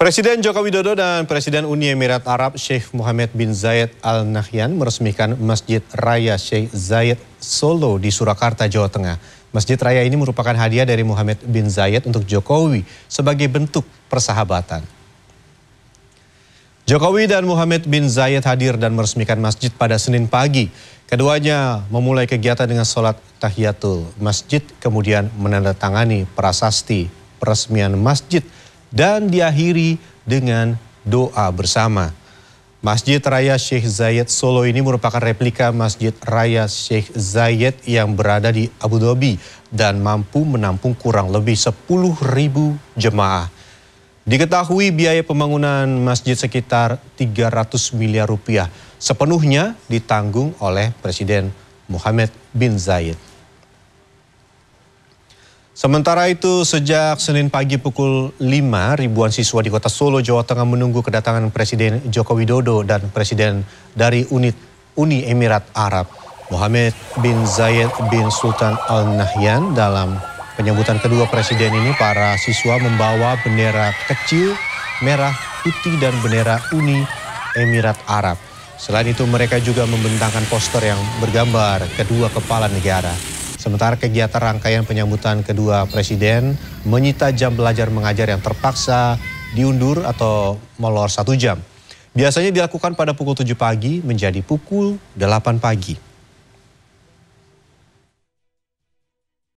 Presiden Joko Widodo dan Presiden Uni Emirat Arab Sheikh Mohammed bin Zayed Al Nahyan meresmikan Masjid Raya Sheikh Zayed Solo di Surakarta, Jawa Tengah. Masjid Raya ini merupakan hadiah dari Mohammed bin Zayed untuk Jokowi sebagai bentuk persahabatan. Jokowi dan Muhammad bin Zayed hadir dan meresmikan masjid pada Senin pagi. Keduanya memulai kegiatan dengan sholat tahiyatul masjid, kemudian menandatangani prasasti peresmian masjid dan diakhiri dengan doa bersama. Masjid Raya Sheikh Zayed Solo ini merupakan replika Masjid Raya Sheikh Zayed yang berada di Abu Dhabi dan mampu menampung kurang lebih 10.000 jemaah. Diketahui biaya pembangunan masjid sekitar 300 miliar rupiah. Sepenuhnya ditanggung oleh Presiden Muhammad bin Zayed. Sementara itu, sejak Senin pagi pukul 5, ribuan siswa di kota Solo, Jawa Tengah menunggu kedatangan Presiden Joko Widodo dan Presiden dari unit Uni Emirat Arab, Mohammed bin Zayed bin Sultan Al Nahyan dalam penyambutan kedua presiden ini para siswa membawa bendera kecil, merah, putih dan bendera Uni Emirat Arab. Selain itu mereka juga membentangkan poster yang bergambar kedua kepala negara. Sementara kegiatan rangkaian penyambutan kedua presiden menyita jam belajar mengajar yang terpaksa diundur atau molor satu jam. Biasanya dilakukan pada pukul 7 pagi menjadi pukul 8 pagi.